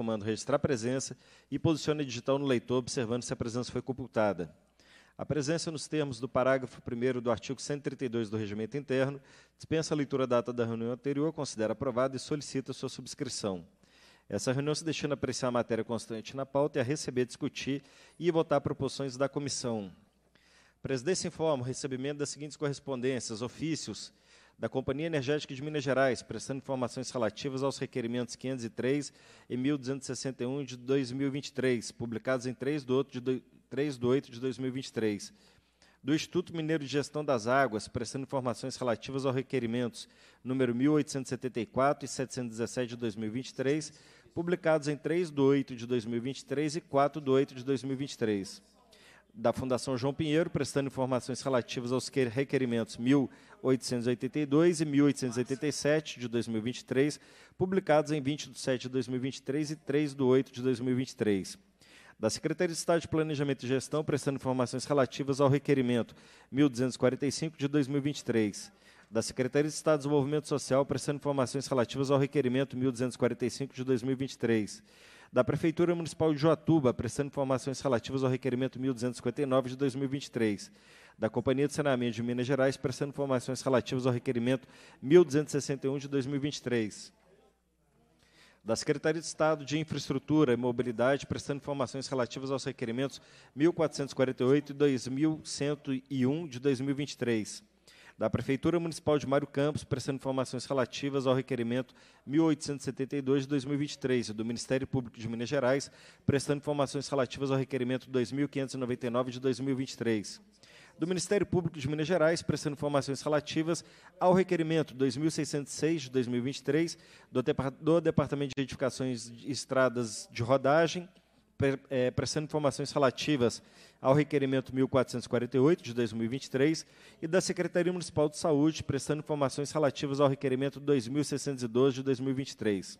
comando registrar presença e posicione digital no leitor, observando se a presença foi computada. A presença nos termos do parágrafo 1 do artigo 132 do Regimento Interno dispensa a leitura da data da reunião anterior, considera aprovada e solicita sua subscrição. Essa reunião se destina a apreciar a matéria constante na pauta e a receber, discutir e votar proposições da comissão. Presidência informa o recebimento das seguintes correspondências, ofícios da Companhia Energética de Minas Gerais, prestando informações relativas aos requerimentos 503 e 1261 de 2023, publicados em 3 de 8 de, 2023. Do Instituto Mineiro de Gestão das Águas, prestando informações relativas aos requerimentos número 1874 e 717 de 2023, publicados em 3 de 8 de 2023 e 4 de 8 de 2023 da Fundação João Pinheiro, prestando informações relativas aos requerimentos 1882 e 1887 de 2023, publicados em 20 de 7 de 2023 e 3 de 8 de 2023. Da Secretaria de Estado de Planejamento e Gestão, prestando informações relativas ao requerimento 1245 de 2023 da Secretaria de Estado de Desenvolvimento Social, prestando informações relativas ao requerimento 1245 de 2023, da Prefeitura Municipal de Joatuba, prestando informações relativas ao requerimento 1259 de 2023, da Companhia de Saneamento de Minas Gerais, prestando informações relativas ao requerimento 1261 de 2023 da Secretaria de Estado de Infraestrutura e Mobilidade, prestando informações relativas aos requerimentos 1448 e 2101 de 2023 da Prefeitura Municipal de Mário Campos, prestando informações relativas ao requerimento 1872 de 2023, e do Ministério Público de Minas Gerais, prestando informações relativas ao requerimento 2599 de 2023. Do Ministério Público de Minas Gerais, prestando informações relativas ao requerimento 2606 de 2023, do, Departamento de Edificações e Estradas de Rodagem, é, prestando informações relativas ao requerimento 1448 de 2023 e da Secretaria Municipal de Saúde, prestando informações relativas ao requerimento 2612 de 2023.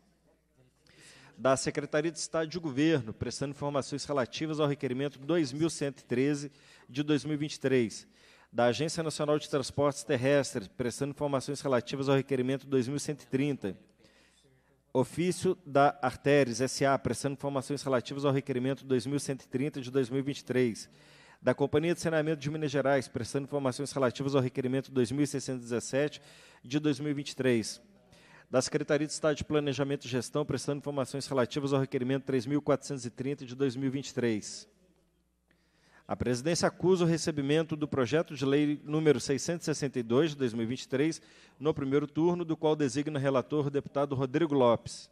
Da Secretaria de Estado de Governo, prestando informações relativas ao requerimento 2113 de 2023 da Agência Nacional de Transportes Terrestres, prestando informações relativas ao requerimento 2130, Ofício da Arteres SA, prestando informações relativas ao requerimento 2130 de 2023. Da Companhia de Saneamento de Minas Gerais, prestando informações relativas ao requerimento 2617 de 2023. Da Secretaria de Estado de Planejamento e Gestão, prestando informações relativas ao requerimento 3430 de 2023. A presidência acusa o recebimento do projeto de lei número 662 de 2023 no primeiro turno, do qual designa relator o deputado Rodrigo Lopes.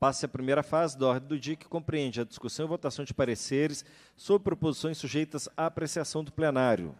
Passa a primeira fase da ordem do dia, que compreende a discussão e votação de pareceres sobre proposições sujeitas à apreciação do plenário.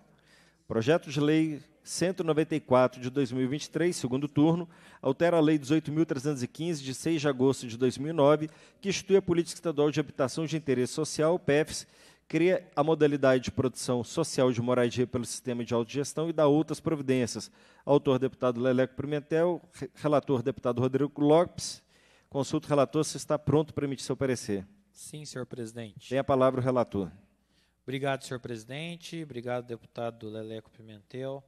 Projeto de lei 194 de 2023, segundo turno, altera a Lei 18.315, de 6 de agosto de 2009, que institui a Política Estadual de Habitação de Interesse Social, PEFs, cria a modalidade de produção social de moradia pelo sistema de autogestão e dá outras providências. Autor, deputado Leleco Pimentel, relator, deputado Rodrigo Lopes. Consulta o relator se está pronto para emitir seu parecer. Sim, senhor presidente. Tem a palavra o relator. Obrigado, senhor presidente. Obrigado, deputado Leleco Pimentel.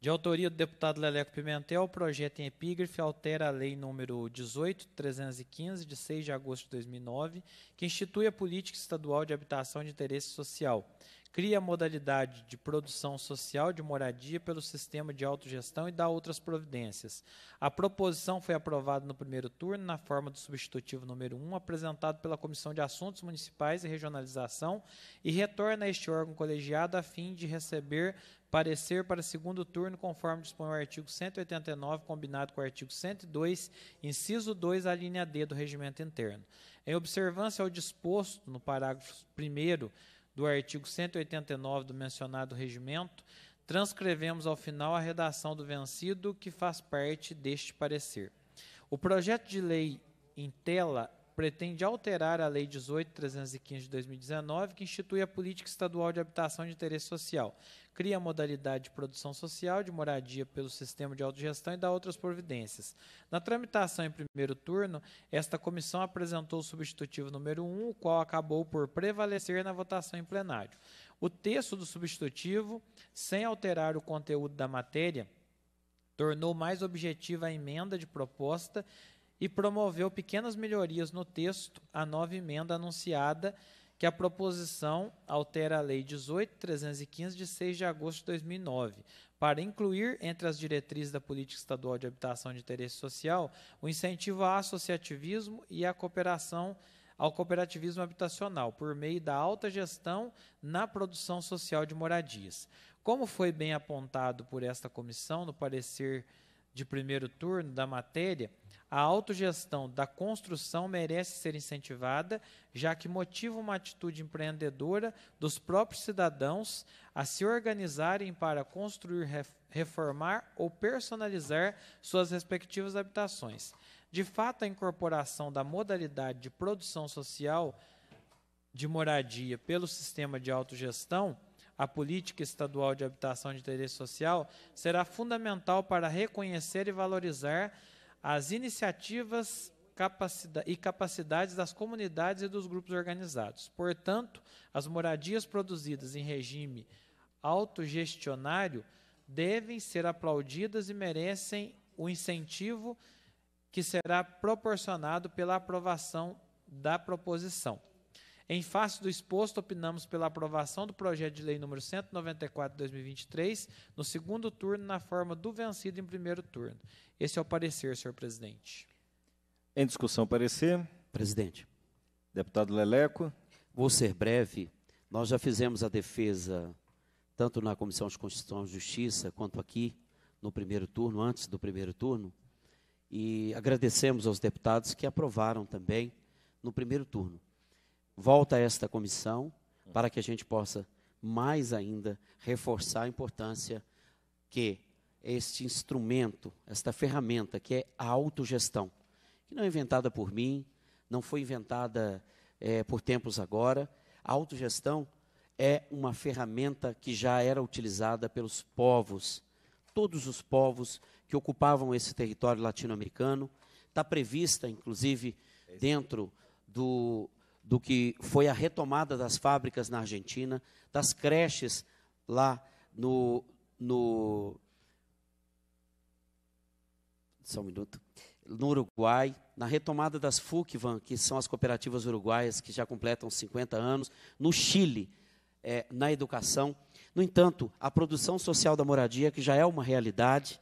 De autoria do deputado Leleco Pimentel, o projeto em epígrafe altera a Lei nº 18.315, de 6 de agosto de 2009, que institui a Política Estadual de Habitação de Interesse Social, cria a modalidade de produção social de moradia pelo sistema de autogestão e dá outras providências. A proposição foi aprovada no primeiro turno na forma do substitutivo número 1, apresentado pela Comissão de Assuntos Municipais e Regionalização, e retorna a este órgão colegiado a fim de receber parecer para segundo turno, conforme dispõe o artigo 189, combinado com o artigo 102, inciso 2, a linha D do regimento interno. Em observância ao disposto no parágrafo 1 do artigo 189 do mencionado regimento, transcrevemos ao final a redação do vencido que faz parte deste parecer. O projeto de lei em tela pretende alterar a Lei 18.315 de 2019, que institui a Política Estadual de Habitação de Interesse Social, cria a modalidade de produção social de moradia pelo sistema de autogestão e dá outras providências. Na tramitação em primeiro turno, esta comissão apresentou o substitutivo número 1, o qual acabou por prevalecer na votação em plenário. O texto do substitutivo, sem alterar o conteúdo da matéria, tornou mais objetiva a emenda de proposta e promoveu pequenas melhorias no texto à nova emenda anunciada que a proposição altera a Lei 18.315, de 6 de agosto de 2009, para incluir entre as diretrizes da Política Estadual de Habitação de Interesse Social o incentivo ao associativismo e à cooperação ao cooperativismo habitacional, por meio da alta gestão na produção social de moradias. Como foi bem apontado por esta comissão no parecer de primeiro turno da matéria, a autogestão da construção merece ser incentivada, já que motiva uma atitude empreendedora dos próprios cidadãos a se organizarem para construir, reformar ou personalizar suas respectivas habitações. De fato, a incorporação da modalidade de produção social de moradia pelo sistema de autogestão a política estadual de habitação de interesse social será fundamental para reconhecer e valorizar as iniciativas e capacidades das comunidades e dos grupos organizados. Portanto, as moradias produzidas em regime autogestionário devem ser aplaudidas e merecem o incentivo que será proporcionado pela aprovação da proposição. Em face do exposto, opinamos pela aprovação do projeto de lei número 194 de 2023, no segundo turno, na forma do vencido em primeiro turno. Esse é o parecer, senhor presidente. Em discussão, parecer. Presidente. Deputado Leleco. Vou ser breve. Nós já fizemos a defesa, tanto na Comissão de Constituição e Justiça, quanto aqui, no primeiro turno, antes do primeiro turno. E agradecemos aos deputados que aprovaram também no primeiro turno volta a esta comissão para que a gente possa mais ainda reforçar a importância que este instrumento, esta ferramenta que é a autogestão, que não é inventada por mim, não foi inventada é, por tempos agora. A autogestão é uma ferramenta que já era utilizada pelos povos, todos os povos que ocupavam esse território latino-americano. Está prevista, inclusive, dentro do, do que foi a retomada das fábricas na Argentina, das creches lá no. no só um minuto. No Uruguai, na retomada das FUCVAN, que são as cooperativas uruguaias que já completam 50 anos, no Chile, é, na educação. No entanto, a produção social da moradia, que já é uma realidade,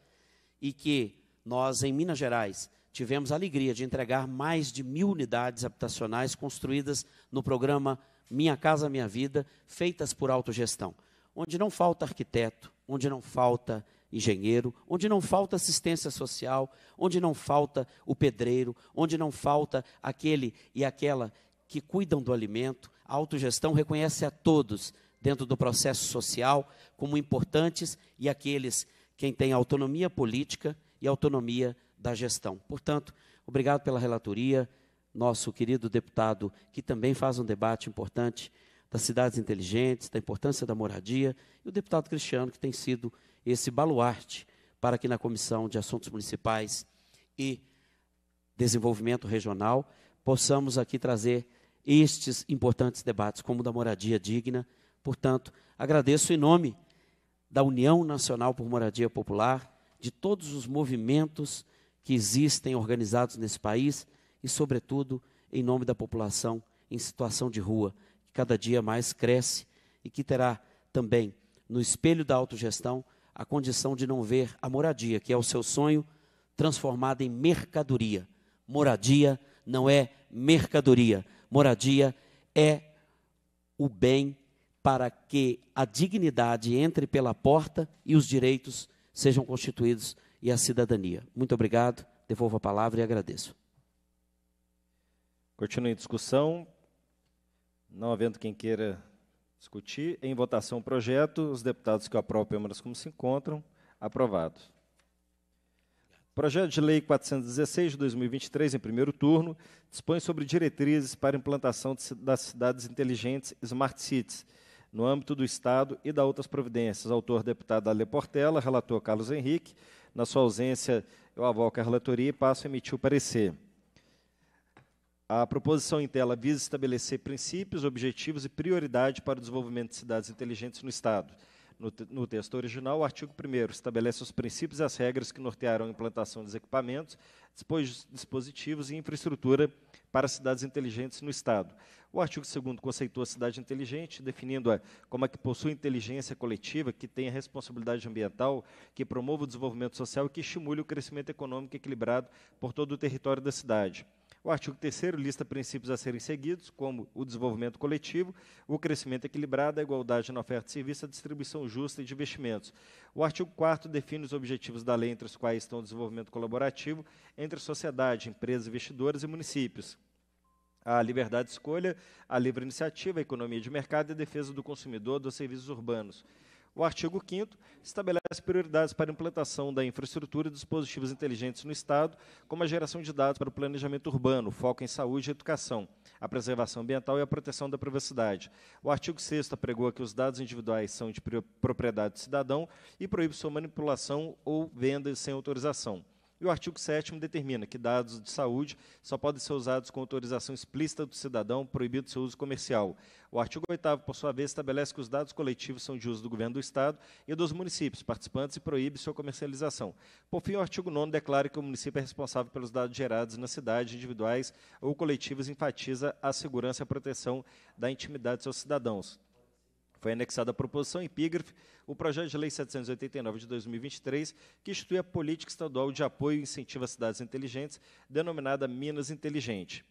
e que nós, em Minas Gerais, tivemos a alegria de entregar mais de mil unidades habitacionais construídas no programa Minha Casa Minha Vida, feitas por autogestão, onde não falta arquiteto, onde não falta engenheiro, onde não falta assistência social, onde não falta o pedreiro, onde não falta aquele e aquela que cuidam do alimento. A autogestão reconhece a todos dentro do processo social como importantes e aqueles quem tem autonomia política e autonomia da gestão. Portanto, obrigado pela relatoria, nosso querido deputado, que também faz um debate importante das cidades inteligentes, da importância da moradia, e o deputado Cristiano, que tem sido esse baluarte para que na Comissão de Assuntos Municipais e Desenvolvimento Regional possamos aqui trazer estes importantes debates, como o da moradia digna. Portanto, agradeço em nome da União Nacional por Moradia Popular, de todos os movimentos que existem organizados nesse país e, sobretudo, em nome da população em situação de rua, que cada dia mais cresce e que terá também, no espelho da autogestão, a condição de não ver a moradia, que é o seu sonho, transformada em mercadoria. Moradia não é mercadoria, moradia é o bem para que a dignidade entre pela porta e os direitos sejam constituídos e a cidadania. Muito obrigado, devolvo a palavra e agradeço. Continua em discussão. Não havendo quem queira discutir, em votação o projeto, os deputados que aprovam, pelo menos como se encontram, aprovado. Projeto de Lei 416 de 2023, em primeiro turno, dispõe sobre diretrizes para implantação de, das cidades inteligentes Smart Cities, no âmbito do Estado e da outras providências. Autor, deputado Ale Portela, relator Carlos Henrique, na sua ausência, eu avoco a relatoria e passo a emitir o parecer. A proposição em tela visa estabelecer princípios, objetivos e prioridade para o desenvolvimento de cidades inteligentes no Estado. No, no texto original, o artigo 1 estabelece os princípios e as regras que nortearão a implantação dos equipamentos, dispositivos e infraestrutura para cidades inteligentes no Estado. O artigo 2 conceitua a cidade inteligente, definindo-a como a que possui inteligência coletiva, que tenha responsabilidade ambiental, que promova o desenvolvimento social e que estimule o crescimento econômico equilibrado por todo o território da cidade. O artigo 3 lista princípios a serem seguidos, como o desenvolvimento coletivo, o crescimento equilibrado, a igualdade na oferta de serviço, a distribuição justa de investimentos. O artigo 4 define os objetivos da lei, entre os quais estão o desenvolvimento colaborativo entre sociedade, empresas, investidores e municípios a liberdade de escolha, a livre iniciativa, a economia de mercado e a defesa do consumidor dos serviços urbanos. O artigo 5 estabelece prioridades para a implantação da infraestrutura e dispositivos inteligentes no Estado, como a geração de dados para o planejamento urbano, foco em saúde e educação, a preservação ambiental e a proteção da privacidade. O artigo 6 apregoa que os dados individuais são de propriedade do cidadão e proíbe sua manipulação ou venda sem autorização. E o artigo 7 determina que dados de saúde só podem ser usados com autorização explícita do cidadão, proibido seu uso comercial. O artigo 8, por sua vez, estabelece que os dados coletivos são de uso do governo do Estado e dos municípios participantes e proíbe sua comercialização. Por fim, o artigo 9 declara que o município é responsável pelos dados gerados na cidade, individuais ou coletivos, enfatiza a segurança e a proteção da intimidade de seus cidadãos. Foi anexada a proposição em epígrafe o projeto de lei 789 de 2023, que institui a política estadual de apoio e incentivo às cidades inteligentes, denominada Minas Inteligente.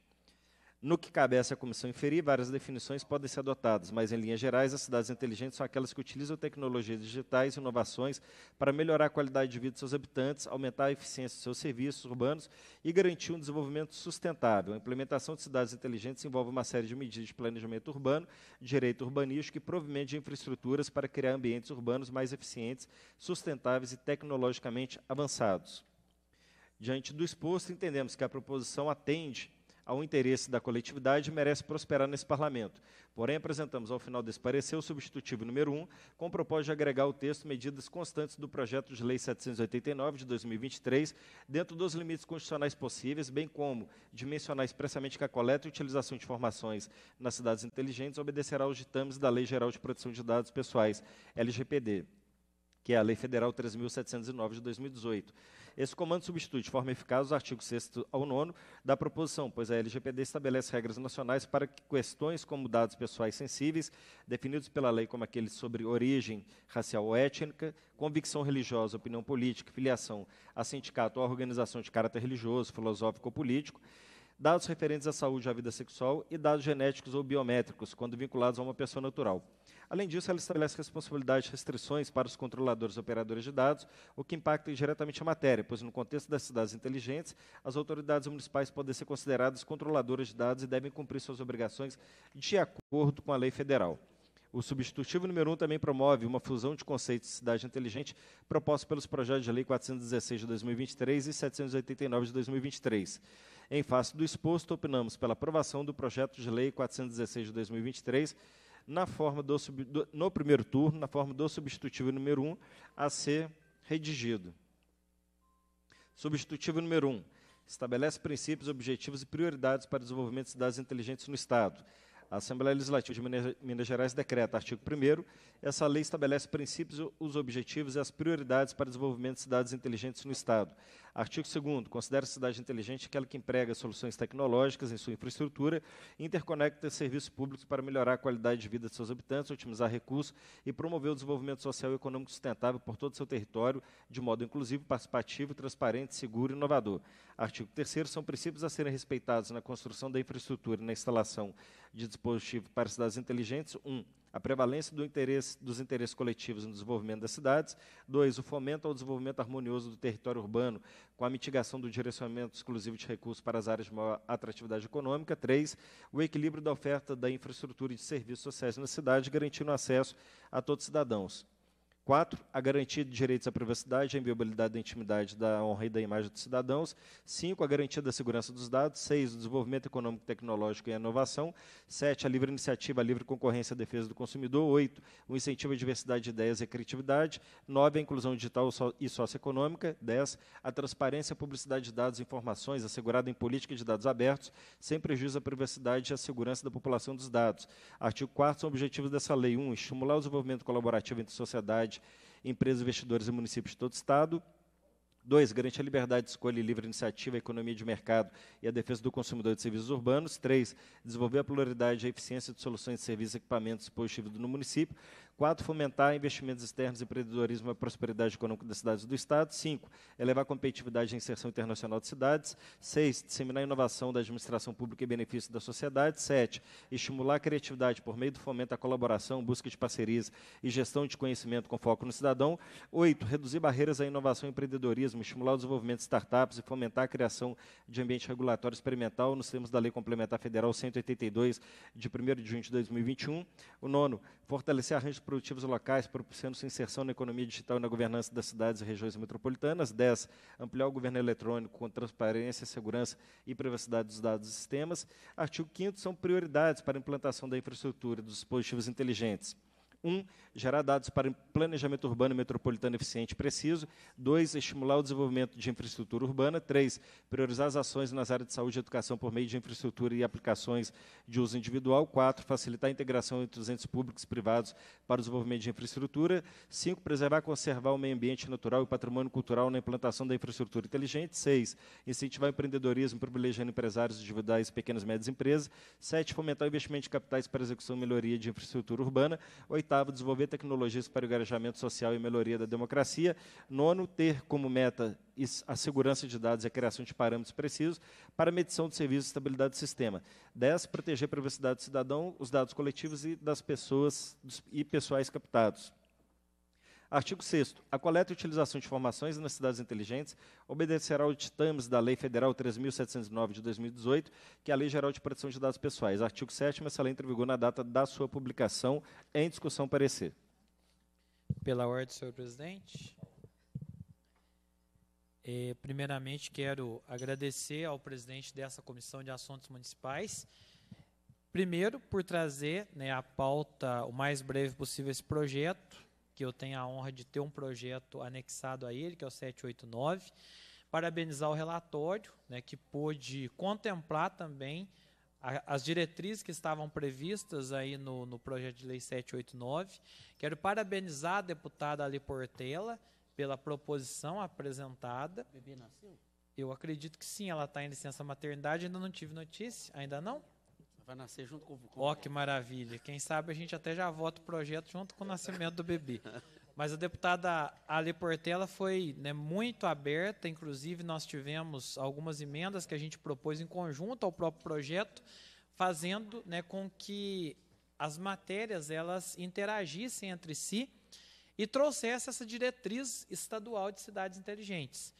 No que cabe a essa comissão inferir, várias definições podem ser adotadas, mas, em linhas gerais, as cidades inteligentes são aquelas que utilizam tecnologias digitais e inovações para melhorar a qualidade de vida de seus habitantes, aumentar a eficiência de seus serviços urbanos e garantir um desenvolvimento sustentável. A implementação de cidades inteligentes envolve uma série de medidas de planejamento urbano, direito urbanístico e provimento de infraestruturas para criar ambientes urbanos mais eficientes, sustentáveis e tecnologicamente avançados. Diante do exposto, entendemos que a proposição atende ao interesse da coletividade merece prosperar nesse parlamento. Porém, apresentamos ao final desse parecer o substitutivo número 1, com o propósito de agregar ao texto medidas constantes do projeto de lei 789 de 2023, dentro dos limites constitucionais possíveis, bem como dimensionar expressamente que a coleta e utilização de informações nas cidades inteligentes obedecerá aos ditames da Lei Geral de Proteção de Dados Pessoais, LGPD, que é a Lei Federal 3709 de 2018 esse comando substitui de forma eficaz os artigos 6 ao 9 da proposição, pois a LGPD estabelece regras nacionais para que questões como dados pessoais sensíveis, definidos pela lei como aqueles sobre origem racial ou étnica, convicção religiosa, opinião política, filiação a sindicato ou a organização de caráter religioso, filosófico ou político, dados referentes à saúde e à vida sexual e dados genéticos ou biométricos, quando vinculados a uma pessoa natural. Além disso, ela estabelece responsabilidades e restrições para os controladores e operadores de dados, o que impacta diretamente a matéria, pois, no contexto das cidades inteligentes, as autoridades municipais podem ser consideradas controladoras de dados e devem cumprir suas obrigações de acordo com a lei federal. O substitutivo número 1 um também promove uma fusão de conceitos de cidade inteligente proposta pelos projetos de lei 416 de 2023 e 789 de 2023. Em face do exposto, opinamos pela aprovação do projeto de lei 416 de 2023 na forma do, no primeiro turno, na forma do substitutivo número 1, um, a ser redigido. Substitutivo número 1. Um, estabelece princípios, objetivos e prioridades para o desenvolvimento de cidades inteligentes no Estado. A Assembleia Legislativa de Minas, Gerais decreta, artigo 1 essa lei estabelece princípios, os objetivos e as prioridades para o desenvolvimento de cidades inteligentes no Estado. Artigo 2 considera cidade inteligente aquela que emprega soluções tecnológicas em sua infraestrutura e interconecta serviços públicos para melhorar a qualidade de vida de seus habitantes, otimizar recursos e promover o desenvolvimento social e econômico sustentável por todo o seu território, de modo inclusivo, participativo, transparente, seguro e inovador. Artigo 3 são princípios a serem respeitados na construção da infraestrutura e na instalação de dispositivo para cidades inteligentes, um, a prevalência do interesse, dos interesses coletivos no desenvolvimento das cidades. Dois, o fomento ao desenvolvimento harmonioso do território urbano, com a mitigação do direcionamento exclusivo de recursos para as áreas de maior atratividade econômica. Três, o equilíbrio da oferta da infraestrutura e de serviços sociais na cidade, garantindo acesso a todos os cidadãos. 4. A garantia de direitos à privacidade, à inviolabilidade da intimidade, da honra e da imagem dos cidadãos. 5. A garantia da segurança dos dados. 6. O desenvolvimento econômico, tecnológico e a inovação. 7. A livre iniciativa, a livre concorrência e defesa do consumidor. 8. O incentivo à diversidade de ideias e criatividade. 9. A inclusão digital e socioeconômica. 10. A transparência, a publicidade de dados e informações assegurada em política de dados abertos, sem prejuízo à privacidade e à segurança da população dos dados. Artigo 4. São objetivos dessa lei. 1. Estimular o desenvolvimento colaborativo entre sociedade empresas, investidores e municípios de todo o Estado. Dois, Garante a liberdade de escolha e livre iniciativa, a economia de mercado e a defesa do consumidor de serviços urbanos. Três, Desenvolver a pluralidade e a eficiência de soluções de serviços, equipamentos dispositivos no município. Quatro, fomentar investimentos externos, empreendedorismo e prosperidade econômica das cidades do Estado. Cinco, elevar a competitividade e inserção internacional de cidades. Seis, disseminar a inovação da administração pública e benefício da sociedade. Sete, estimular a criatividade por meio do fomento à colaboração, busca de parcerias e gestão de conhecimento com foco no cidadão. Oito, reduzir barreiras à inovação e empreendedorismo, estimular o desenvolvimento de startups e fomentar a criação de ambiente regulatório experimental nos termos da Lei Complementar Federal 182, de 1 de junho de 2021. O nono, fortalecer arranjos produtivos locais, propiciando sua inserção na economia digital e na governança das cidades e regiões metropolitanas. 10. Ampliar o governo eletrônico com transparência, segurança e privacidade dos dados e sistemas. Artigo 5 são prioridades para a implantação da infraestrutura dos dispositivos inteligentes. 1. Gerar dados para planejamento urbano e metropolitano eficiente e preciso. 2. Estimular o desenvolvimento de infraestrutura urbana. 3. Priorizar as ações nas áreas de saúde e educação por meio de infraestrutura e aplicações de uso individual. 4. Facilitar a integração entre os entes públicos e privados para o desenvolvimento de infraestrutura. 5. Preservar e conservar o meio ambiente natural e patrimônio cultural na implantação da infraestrutura inteligente. 6. Incentivar o empreendedorismo, privilegiando empresários individuais e pequenas e médias empresas. 7. Fomentar o investimento de capitais para execução e melhoria de infraestrutura urbana. 8 Oitavo, desenvolver tecnologias para o engajamento social e melhoria da democracia. Nono, ter como meta a segurança de dados e a criação de parâmetros precisos para medição de serviços e estabilidade do sistema. Dez, proteger a privacidade do cidadão, os dados coletivos e das pessoas e pessoais captados. Artigo 6 A coleta e utilização de informações nas cidades inteligentes obedecerá aos ditames da Lei Federal 3.709 de 2018, que é a Lei Geral de Proteção de Dados Pessoais. Artigo 7 Essa lei entra em vigor na data da sua publicação em discussão parecer. Pela ordem, senhor presidente. É, primeiramente, quero agradecer ao presidente dessa Comissão de Assuntos Municipais, primeiro, por trazer né, a pauta o mais breve possível esse projeto, que eu tenho a honra de ter um projeto anexado a ele, que é o 789. Parabenizar o relatório, né, que pôde contemplar também as diretrizes que estavam previstas aí no, no projeto de lei 789. Quero parabenizar a deputada Ali Portela pela proposição apresentada. O bebê nasceu? Eu acredito que sim, ela está em licença maternidade, ainda não tive notícia, ainda não? Vai nascer junto com o. Ó, oh, que maravilha. Quem sabe a gente até já vota o projeto junto com o nascimento do bebê. Mas a deputada Ali Portela foi né, muito aberta, inclusive nós tivemos algumas emendas que a gente propôs em conjunto ao próprio projeto, fazendo né, com que as matérias elas interagissem entre si e trouxesse essa diretriz estadual de cidades inteligentes.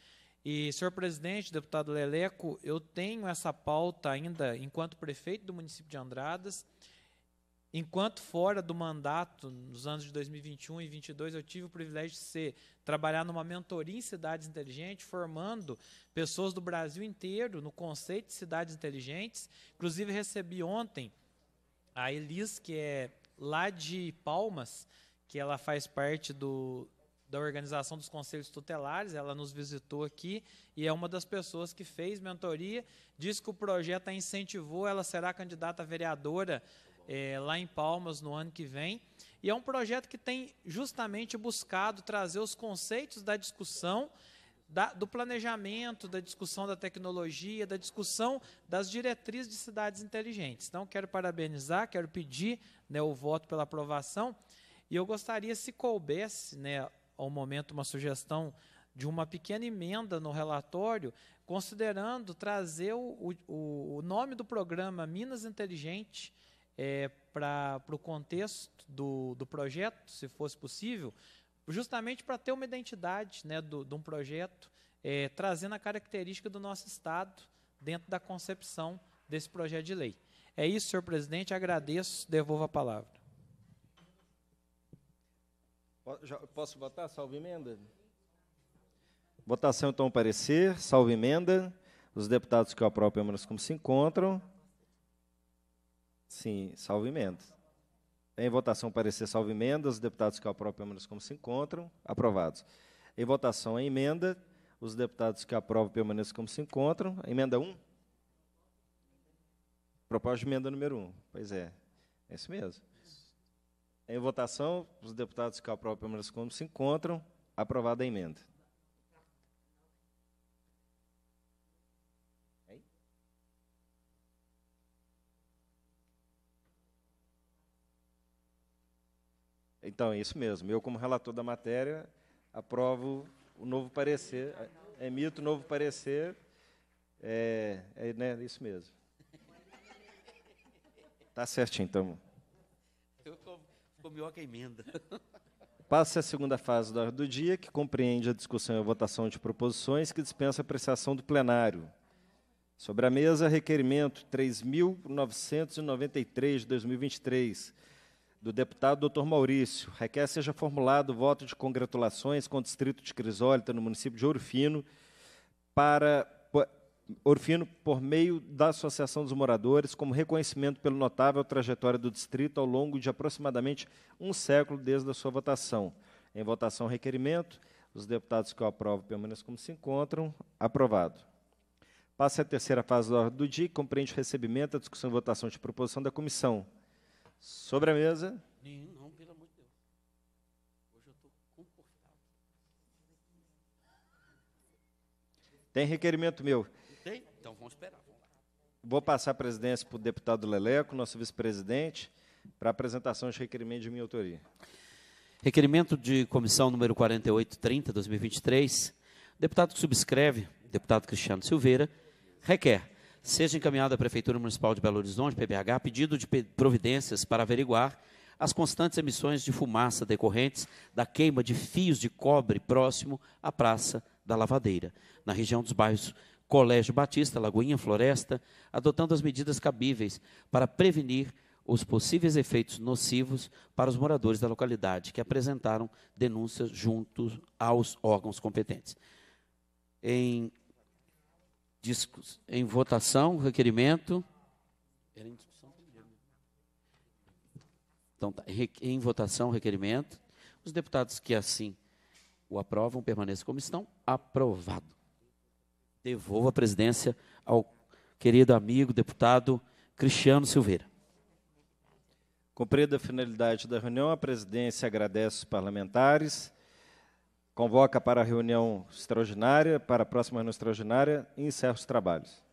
E, senhor presidente, deputado Leleco, eu tenho essa pauta ainda enquanto prefeito do município de Andradas. Enquanto fora do mandato, nos anos de 2021 e 2022, eu tive o privilégio de ser, trabalhar numa mentoria em cidades inteligentes, formando pessoas do Brasil inteiro no conceito de cidades inteligentes. Inclusive, recebi ontem a Elis, que é lá de Palmas, que ela faz parte do, da organização dos conselhos tutelares, ela nos visitou aqui e é uma das pessoas que fez mentoria, disse que o projeto a incentivou, ela será candidata a vereadora é, lá em Palmas no ano que vem. E é um projeto que tem justamente buscado trazer os conceitos da discussão, da, do planejamento, da discussão da tecnologia, da discussão das diretrizes de cidades inteligentes. Então, quero parabenizar, quero pedir né, o voto pela aprovação. E eu gostaria, se coubesse né, ao momento uma sugestão de uma pequena emenda no relatório, considerando trazer o, o, o nome do programa Minas Inteligente é, para o contexto do, do projeto, se fosse possível, justamente para ter uma identidade né, do, de um projeto, é, trazendo a característica do nosso Estado dentro da concepção desse projeto de lei. É isso, senhor presidente, agradeço, devolvo a palavra. Posso votar? Salve emenda. Votação, então, parecer. Salve emenda. Os deputados que aprovam pelo menos como se encontram. Sim, salvo emenda. Em votação, parecer salvo emenda. Os deputados que aprovam pelo menos como se encontram. Aprovados. Em votação, a emenda. Os deputados que aprovam permaneçam como se encontram. Emenda 1? Proposta de emenda número 1. Pois é. É isso mesmo. Em votação, os deputados que aprovam o Gomes se encontram. Aprovada a emenda. Então, é isso mesmo. Eu, como relator da matéria, aprovo o novo parecer, emito o novo parecer. É, é né, é isso mesmo. Tá certinho, então ficou melhor que a emenda. Passa a segunda fase da ordem do dia, que compreende a discussão e a votação de proposições que dispensa a apreciação do plenário. Sobre a mesa, requerimento 3.993 de 2023, do deputado doutor Maurício. Requer seja formulado voto de congratulações com o distrito de Crisólita, no município de Ouro Fino, para Orfino por meio da Associação dos Moradores, como reconhecimento pelo notável trajetória do distrito ao longo de aproximadamente um século desde a sua votação. Em votação, requerimento. Os deputados que o aprovam menos como se encontram. Aprovado. Passa a terceira fase da ordem do dia, que compreende o recebimento, a discussão e votação de proposição da comissão. Sobre a mesa. Nenhum, não, pelo amor de Deus. Hoje eu estou confortável. Tem requerimento meu. Então vamos esperar. Vamos Vou passar a presidência para o deputado Leleco, nosso vice-presidente, para a apresentação de requerimento de minha autoria. Requerimento de comissão número 4830, 2023. O deputado que subscreve, deputado Cristiano Silveira, requer seja encaminhado à Prefeitura Municipal de Belo Horizonte, PBH, pedido de providências para averiguar as constantes emissões de fumaça decorrentes da queima de fios de cobre próximo à Praça da Lavadeira, na região dos bairros Colégio Batista, Lagoinha Floresta, adotando as medidas cabíveis para prevenir os possíveis efeitos nocivos para os moradores da localidade, que apresentaram denúncias junto aos órgãos competentes. Em, discos, em votação, requerimento. Era em discussão primeiro. Né? Então, tá, em votação, requerimento. Os deputados que assim o aprovam permaneçam como estão. Aprovado devolvo a presidência ao querido amigo, deputado Cristiano Silveira. Cumprida a finalidade da reunião, a presidência agradece os parlamentares, convoca para a reunião extraordinária, para a próxima reunião extraordinária e encerra os trabalhos.